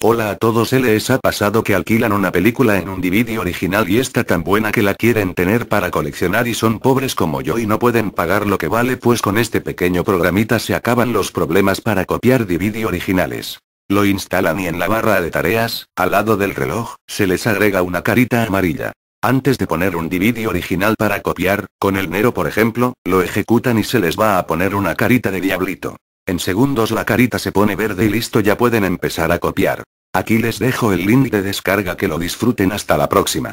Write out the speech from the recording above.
Hola a todos, les ha pasado que alquilan una película en un DVD original y está tan buena que la quieren tener para coleccionar y son pobres como yo y no pueden pagar lo que vale, pues con este pequeño programita se acaban los problemas para copiar DVD originales. Lo instalan y en la barra de tareas, al lado del reloj, se les agrega una carita amarilla. Antes de poner un DVD original para copiar, con el Nero por ejemplo, lo ejecutan y se les va a poner una carita de diablito. En segundos la carita se pone verde y listo ya pueden empezar a copiar. Aquí les dejo el link de descarga que lo disfruten hasta la próxima.